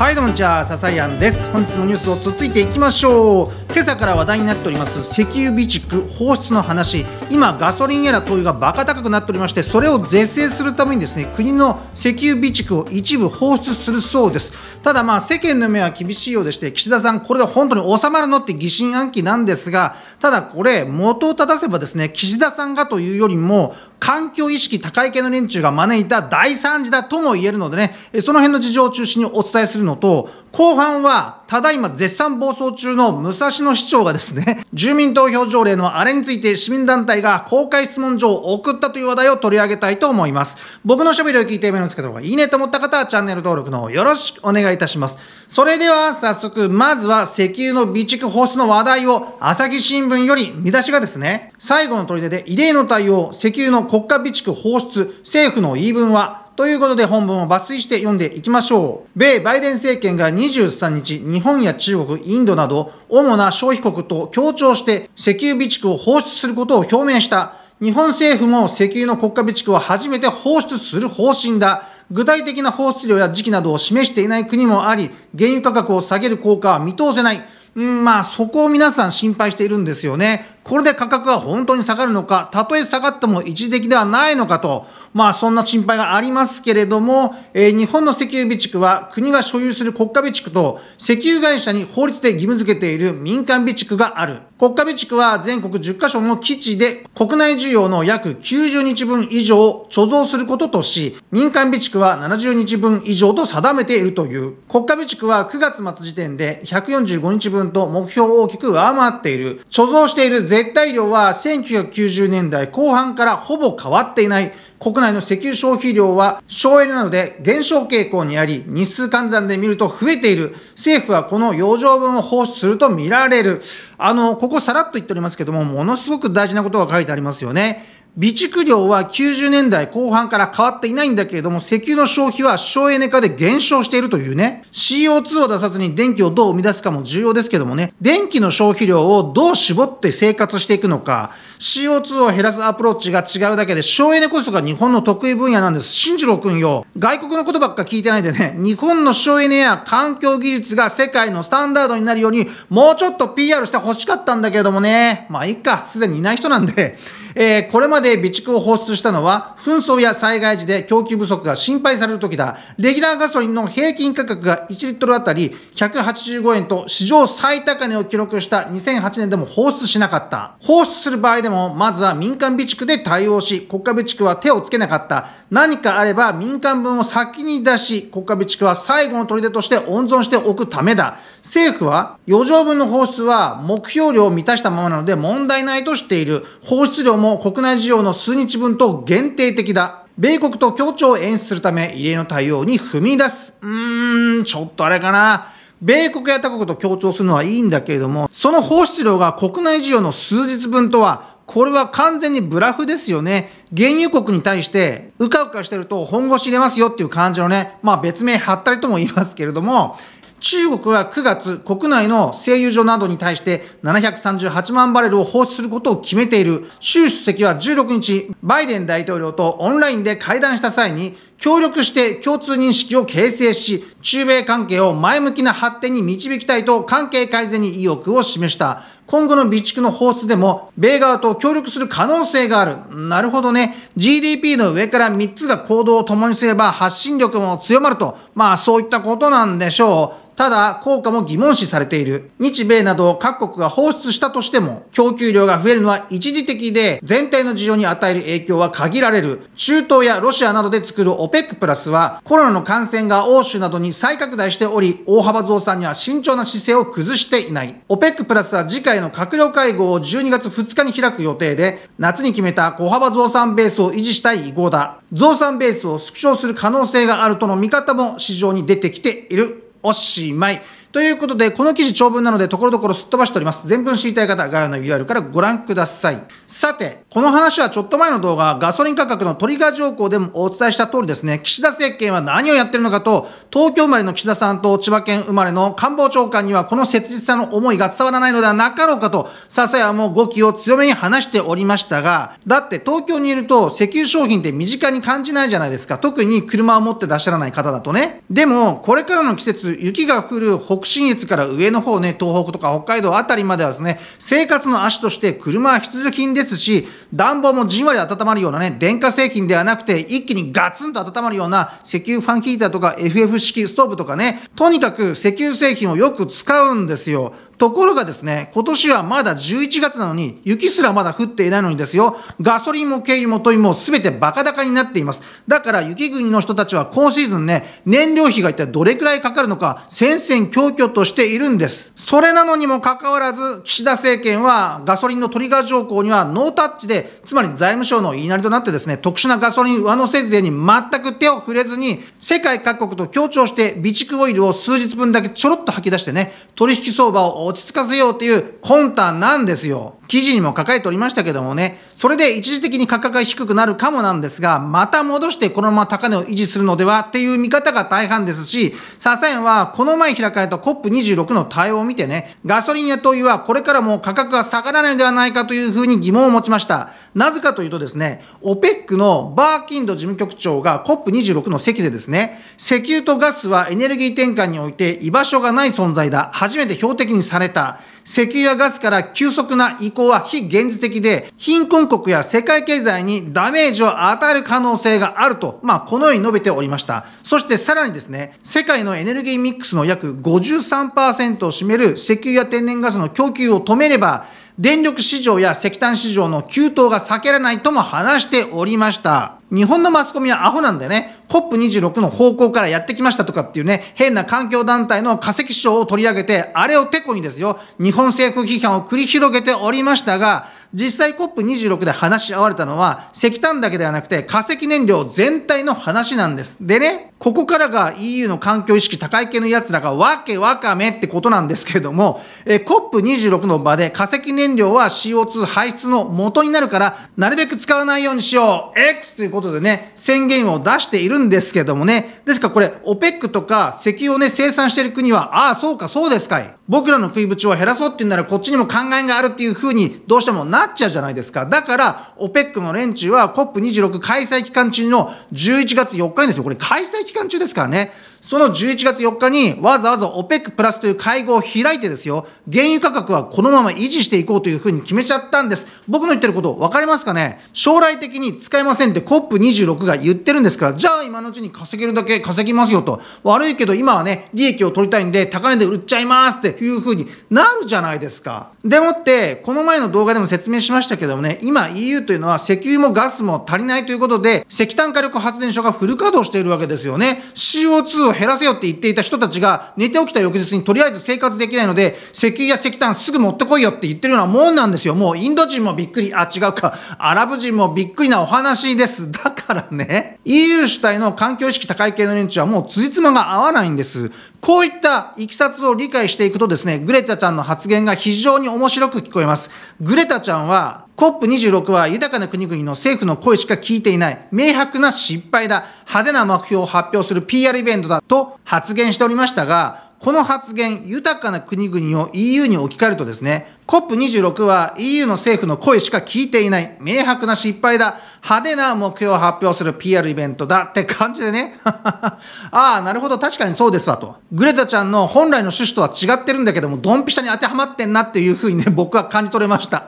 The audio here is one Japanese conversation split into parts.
はいどうもちはささやんです本日のニュースをつっついていきましょう今朝から話題になっております石油備蓄放出の話今ガソリンやら灯油がバカ高くなっておりましてそれを是正するためにですね国の石油備蓄を一部放出するそうですただまあ世間の目は厳しいようでして岸田さんこれで本当に収まるのって疑心暗鬼なんですがただこれ元を正せばですね岸田さんがというよりも環境意識高い系の連中が招いた大惨事だとも言えるのでねその辺の事情を中心にお伝えするのと後半はただいま絶賛暴走中の武蔵東の市長がですね、住民投票条例のあれについて市民団体が公開質問状を送ったという話題を取り上げたいと思います。僕の喋りを聞いて目るんですけど、いいねと思った方はチャンネル登録の方よろしくお願いいたします。それでは早速、まずは石油の備蓄放出の話題を朝日新聞より見出しがですね、最後の砦で異例の対応、石油の国家備蓄放出、政府の言い分はということで本文を抜粋して読んでいきましょう。米バイデン政権が23日、日本や中国、インドなど主な消費国と協調して石油備蓄を放出することを表明した。日本政府も石油の国家備蓄を初めて放出する方針だ。具体的な放出量や時期などを示していない国もあり、原油価格を下げる効果は見通せない。うん、まあそこを皆さん心配しているんですよね。これで価格が本当に下がるのか、たとえ下がっても一時的ではないのかと。まあ、そんな心配がありますけれども、えー、日本の石油備蓄は国が所有する国家備蓄と石油会社に法律で義務付けている民間備蓄がある。国家備蓄は全国10カ所の基地で国内需要の約90日分以上を貯蔵することとし、民間備蓄は70日分以上と定めているという。国家備蓄は9月末時点で145日分と目標を大きく上回っている。貯蔵している絶対量は1990年代後半からほぼ変わっていない。国内の石油消費量は省エネなどで減少傾向にあり、日数換算で見ると増えている。政府はこの余剰分を放出すると見られる。あの、国ここさらっと言っておりますけども、ものすごく大事なことが書いてありますよね。備蓄量は90年代後半から変わっていないんだけれども、石油の消費は省エネ化で減少しているというね。CO2 を出さずに電気をどう生み出すかも重要ですけどもね、電気の消費量をどう絞って生活していくのか、CO2 を減らすアプローチが違うだけで、省エネこそが日本の得意分野なんです。新次郎くんよ。外国のことばっか聞いてないでね、日本の省エネや環境技術が世界のスタンダードになるように、もうちょっと PR して欲しかったんだけれどもね。まあいいか、すでにいない人なんで。えー、これまで備蓄を放出したのは、紛争や災害時で供給不足が心配される時だ。レギュラーガソリンの平均価格が1リットルあたり185円と史上最高値を記録した2008年でも放出しなかった。放出する場合でも、まずは民間備蓄で対応し、国家備蓄は手をつけなかった。何かあれば民間分を先に出し、国家備蓄は最後の砦として温存しておくためだ。政府は、余剰分の放出は目標量を満たしたままなので問題ないとしている。放出量も国内需要の数日分と限定的だ。米国と協調を演出するため異例の対応に踏み出す。うーん、ちょっとあれかな。米国や他国と協調するのはいいんだけれども、その放出量が国内需要の数日分とは、これは完全にブラフですよね。原油国に対して、うかうかしてると本腰入れますよっていう感じのね、まあ別名貼ったりとも言いますけれども、中国は9月、国内の製油所などに対して738万バレルを放出することを決めている。習主席は16日、バイデン大統領とオンラインで会談した際に、協力して共通認識を形成し、中米関係を前向きな発展に導きたいと関係改善に意欲を示した。今後の備蓄の放出でも、米側と協力する可能性がある。なるほどね。GDP の上から3つが行動を共にすれば発信力も強まると。まあそういったことなんでしょう。ただ、効果も疑問視されている。日米など各国が放出したとしても、供給量が増えるのは一時的で、全体の事情に与える影響は限られる。中東やロシアなどで作る OPEC プラスは、コロナの感染が欧州などに再拡大しており、大幅増産には慎重な姿勢を崩していない。OPEC プラスは次回の閣僚会合を12月2日に開く予定で、夏に決めた小幅増産ベースを維持したい意向だ。増産ベースを縮小する可能性があるとの見方も市場に出てきている。おしまい。ということで、この記事長文なので、ところどころすっ飛ばしております。全文知りたい方、概要の URL からご覧ください。さて、この話はちょっと前の動画、ガソリン価格のトリガー条項でもお伝えした通りですね、岸田政権は何をやってるのかと、東京生まれの岸田さんと千葉県生まれの官房長官には、この切実さの思いが伝わらないのではなかろうかと、笹谷も語気を強めに話しておりましたが、だって東京にいると石油商品って身近に感じないじゃないですか。特に車を持って出しゃらない方だとね。でも、これからの季節、雪が降る北北信越から上の方ね、東北とか北海道辺りまではですね、生活の足として車は必需品ですし、暖房もじんわり温まるようなね、電化製品ではなくて、一気にガツンと温まるような石油ファンヒーターとか FF 式ストーブとかね、とにかく石油製品をよく使うんですよ。ところがですね、今年はまだ11月なのに、雪すらまだ降っていないのにですよ、ガソリンも軽油も灯油も全てバカ高になっています。だから雪国の人たちは今シーズンね、燃料費が一体どれくらいかかるのか、戦々恐根としているんです。それなのにもかかわらず、岸田政権はガソリンのトリガー条項にはノータッチで、つまり財務省の言いなりとなってですね、特殊なガソリン上乗せ税に全く手を触れずに、世界各国と協調して備蓄オイルを数日分だけちょろっと吐き出してね、取引相場を落ち着かせようという魂胆なんですよ。記事にも書かれておりましたけどもね、それで一時的に価格が低くなるかもなんですが、また戻してこのまま高値を維持するのではっていう見方が大半ですし、ササエンはこの前開かれた COP26 の対応を見てね、ガソリンや灯油はこれからも価格が下がらないのではないかというふうに疑問を持ちました。なぜかというとですね、OPEC のバーキンド事務局長が COP26 の席でですね、石油とガスはエネルギー転換において居場所がない存在だ。初めて標的にされた。石油やガスから急速な移行は非現実的で、貧困国や世界経済にダメージを与える可能性があると、まあ、このように述べておりました。そしてさらにですね、世界のエネルギーミックスの約53%を占める石油や天然ガスの供給を止めれば、電力市場や石炭市場の急騰が避けられないとも話しておりました。日本のマスコミはアホなんだよね。COP26 の方向からやってきましたとかっていうね、変な環境団体の化石賞を取り上げて、あれをてこにですよ、日本政府批判を繰り広げておりましたが、実際 COP26 で話し合われたのは、石炭だけではなくて化石燃料全体の話なんです。でね、ここからが EU の環境意識高い系の奴らがわけわかめってことなんですけれども、え COP26 の場で化石燃料燃料は CO2 排出の元になるから、なるべく使わないようにしよう !X ということでね、宣言を出しているんですけどもね。ですからこれ、OPEC とか石油をね、生産している国は、ああ、そうか、そうですかい。僕らの食いぶちを減らそうって言うなら、こっちにも考えがあるっていう風に、どうしてもなっちゃうじゃないですか。だから、OPEC の連中は COP26 開催期間中の11月4日にですよ。これ開催期間中ですからね。その11月4日にわざわざ OPEC プラスという会合を開いてですよ、原油価格はこのまま維持していこうというふうに決めちゃったんです。僕の言ってること分かりますかね将来的に使えませんって COP26 が言ってるんですから、じゃあ今のうちに稼げるだけ稼ぎますよと。悪いけど今はね、利益を取りたいんで高値で売っちゃいますっていうふうになるじゃないですか。でもって、この前の動画でも説明しましたけどもね、今 EU というのは石油もガスも足りないということで、石炭火力発電所がフル稼働しているわけですよね。CO2 を減らせよって言っていた人たちが、寝て起きた翌日にとりあえず生活できないので、石油や石炭すぐ持ってこいよって言ってるようなもんなんですよ。もうインド人もびっくり。あ、違うか。アラブ人もびっくりなお話です。だからね、EU 主体の環境意識高い系の連中はもう辻褄が合わないんです。こういったいきさつを理解していくとですね、グレタちゃんの発言が非常に面白く聞こえます。グレタちゃんは、COP26 は豊かな国々の政府の声しか聞いていない、明白な失敗だ、派手な目標を発表する PR イベントだと発言しておりましたが、この発言、豊かな国々を EU に置き換えるとですね、COP26 は EU の政府の声しか聞いていない。明白な失敗だ。派手な目標を発表する PR イベントだって感じでね。ああ、なるほど。確かにそうですわと。グレタちゃんの本来の趣旨とは違ってるんだけども、ドンピシャに当てはまってんなっていうふうにね、僕は感じ取れました。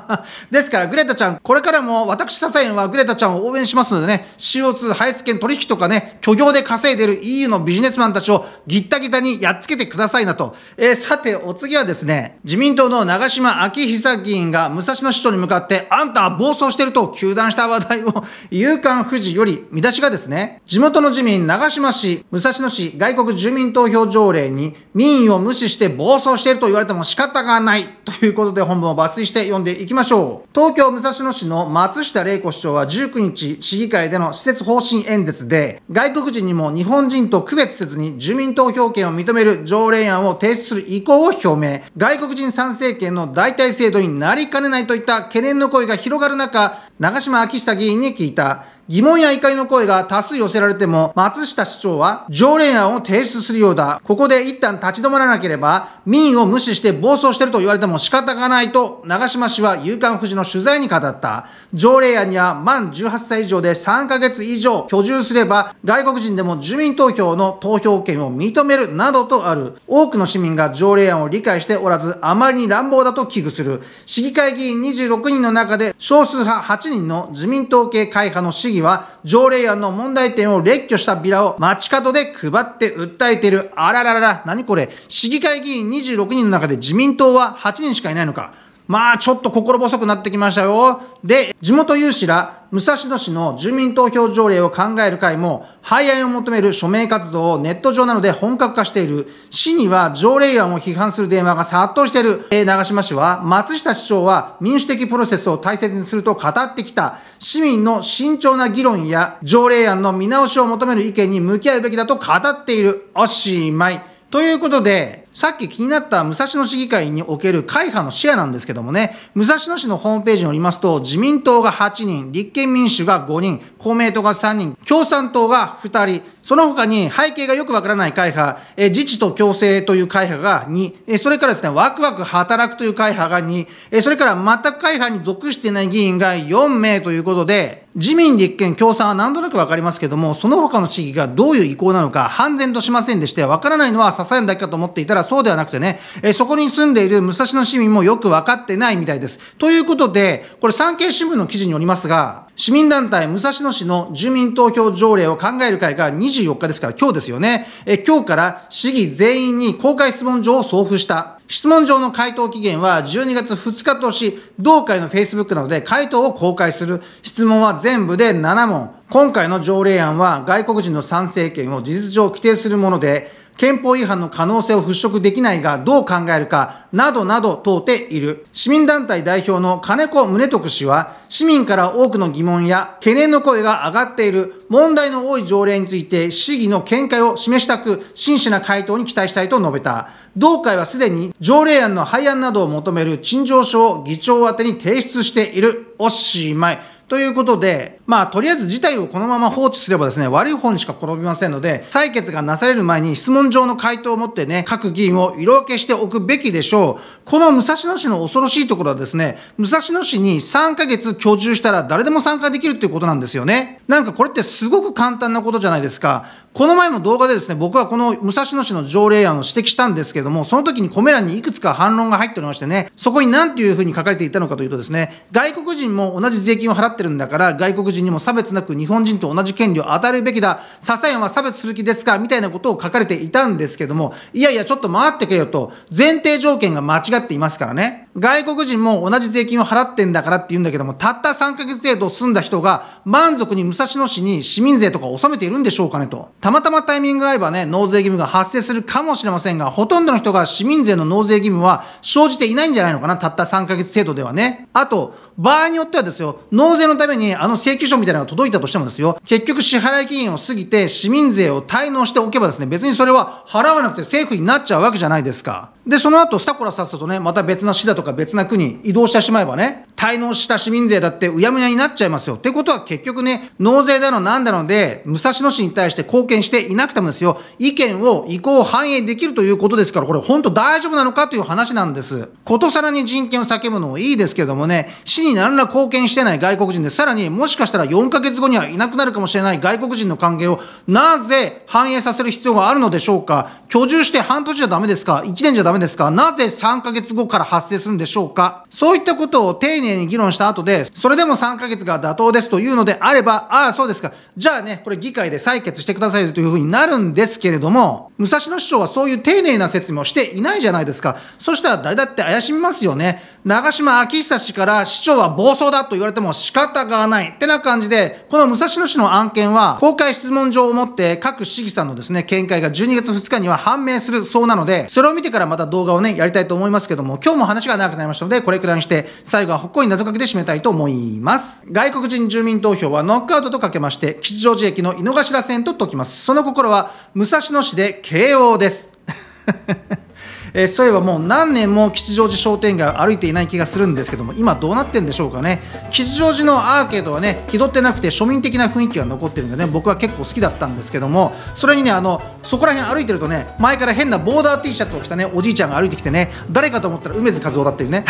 ですから、グレタちゃん、これからも私笹園はグレタちゃんを応援しますのでね、CO2 排出権取引とかね、虚業で稼いでる EU のビジネスマンたちをギッタギタにやっつけてくださいなと。えー、さて、お次はですね、自民党の長長島昭久議員が武蔵野市長に向かって、あんたは暴走してると糾弾した話題を、夕刊富士より見出しがですね、地元の自民長島市、武蔵野市外国住民投票条例に民意を無視して暴走していると言われても仕方がないということで本文を抜粋して読んでいきましょう。東京武蔵野市の松下玲子市長は19日市議会での施設方針演説で、外国人にも日本人と区別せずに住民投票権を認める条例案を提出する意向を表明、外国人賛成権権の代替制度になりかねないといった懸念の声が広がる中、長島昭久議員に聞いた。疑問や怒りの声が多数寄せられても、松下市長は条例案を提出するようだ。ここで一旦立ち止まらなければ、民意を無視して暴走してると言われても仕方がないと、長島氏は夕刊富士の取材に語った。条例案には満18歳以上で3ヶ月以上居住すれば、外国人でも住民投票の投票権を認めるなどとある。多くの市民が条例案を理解しておらず、あまりに乱暴だと危惧する。市議会議員26人の中で、少数派8人の自民党系会派の市議には条例案の問題点を列挙したビラを街角で配って訴えている。あらららら、何これ。市議会議員26人の中で自民党は8人しかいないのか。まあちょっと心細くなってきましたよ。で、地元有志ら武蔵野市の住民投票条例を考える会も廃案を求める署名活動をネット上などで本格化している。市には条例案を批判する電話が殺到している。え長島市は松下市長は民主的プロセスを大切にすると語ってきた。市民の慎重な議論や条例案の見直しを求める意見に向き合うべきだと語っている。おしまい。ということで、さっき気になった武蔵野市議会における会派のシェアなんですけどもね、武蔵野市のホームページによりますと、自民党が8人、立憲民主が5人、公明党が3人、共産党が2人、その他に背景がよくわからない会派、自治と共生という会派が2、それからですね、ワクワク働くという会派が2、それから全く会派に属していない議員が4名ということで、自民、立憲、共産はなんとなくわかりますけども、その他の市議がどういう意向なのか、判然としませんでして、わからないのは支えるだけかと思っていたら、そうではなくてね、そこに住んでいる武蔵野市民もよくわかってないみたいです。ということで、これ産経新聞の記事によりますが、市民団体武蔵野市の住民投票条例を考える会が24日ですから今日ですよね。え今日から市議全員に公開質問状を送付した。質問状の回答期限は12月2日とし、同会の Facebook などで回答を公開する。質問は全部で7問。今回の条例案は外国人の参政権を事実上規定するもので、憲法違反の可能性を払拭できないがどう考えるかなどなど問うている。市民団体代表の金子宗徳氏は、市民から多くの疑問や懸念の声が上がっている問題の多い条例について市議の見解を示したく、真摯な回答に期待したいと述べた。同会はすでに条例案の廃案などを求める陳情書を議長宛に提出している。おしまい。ということで、まあ、とりあえず事態をこのまま放置すればですね、悪い方にしか転びませんので、採決がなされる前に質問状の回答を持ってね、各議員を色分けしておくべきでしょう。この武蔵野市の恐ろしいところはですね、武蔵野市に3ヶ月居住したら誰でも参加できるっていうことなんですよね。なんかこれってすごく簡単なことじゃないですか。この前も動画でですね、僕はこの武蔵野市の条例案を指摘したんですけども、その時にコメ欄にいくつか反論が入っておりましてね、そこに何ていうふうに書かれていたのかというとですね、外国人も同じ税金を払ってってるんだから外国人にも差別なく日本人と同じ権利を与えるべきだササヤンは差別する気ですかみたいなことを書かれていたんですけどもいやいやちょっと待ってけよと前提条件が間違っていますからね外国人も同じ税金を払ってんだからって言うんだけども、たった3ヶ月程度住んだ人が満足に武蔵野市に市民税とか納めているんでしょうかねと。たまたまタイミングが合えばね、納税義務が発生するかもしれませんが、ほとんどの人が市民税の納税義務は生じていないんじゃないのかな、たった3ヶ月程度ではね。あと、場合によってはですよ、納税のためにあの請求書みたいなのが届いたとしてもですよ、結局支払い期限を過ぎて市民税を滞納しておけばですね、別にそれは払わなくて政府になっちゃうわけじゃないですか。で、その後、スタコラさっさとね、また別な市だととか別な国移動してしまえばね、滞納した市民税だってうやむやになっちゃいますよ。ってことは結局ね、納税だのなんだので、武蔵野市に対して貢献していなくてもですよ、意見を意向反映できるということですから、これ本当大丈夫なのかという話なんです。ことさらに人権を叫ぶのもいいですけどもね、市に何ら貢献してない外国人で、さらにもしかしたら4ヶ月後にはいなくなるかもしれない外国人の関係をなぜ反映させる必要があるのでしょうか。居住して半年じゃダメですか ?1 年じゃダメですかなぜ3ヶ月後から発生するんでしょうかそういったことを丁寧に議論した後で、それでも3ヶ月が妥当ですというのであれば、ああ、そうですか。じゃあね、これ議会で採決してくださいというふうになるんですけれども、武蔵野市長はそういう丁寧な説明をしていないじゃないですか。そしたら誰だって怪しみますよね。長島昭久氏から市長は暴走だと言われても仕方がないってな感じで、この武蔵野市の案件は公開質問状をもって各市議さんのですね、見解が12月2日には判明するそうなので、それを見てからまた動画をね、やりたいと思いますけども、今日も話が長くなりましたので、これくらいにして、最後はほっこり謎かけで締めたいと思います。外国人住民投票はノックアウトとかけまして、吉祥寺駅の井の頭線と解きます。その心は武蔵野市で慶応です。えー、そういえばもう何年も吉祥寺商店街を歩いていない気がするんですけども今どうなってんでしょうかね吉祥寺のアーケードはね気取ってなくて庶民的な雰囲気が残ってるんでね僕は結構好きだったんですけどもそれにねあのそこら辺歩いてるとね前から変なボーダー T シャツを着たねおじいちゃんが歩いてきてね誰かと思ったら梅津和夫だっていうね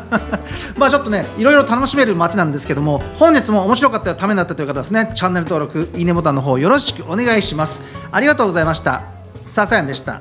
まあちょっとねいろいろ楽しめる街なんですけども本日も面白かったためになったという方ですねチャンネル登録いいねボタンの方よろしくお願いしますありがとうございましたささやんでした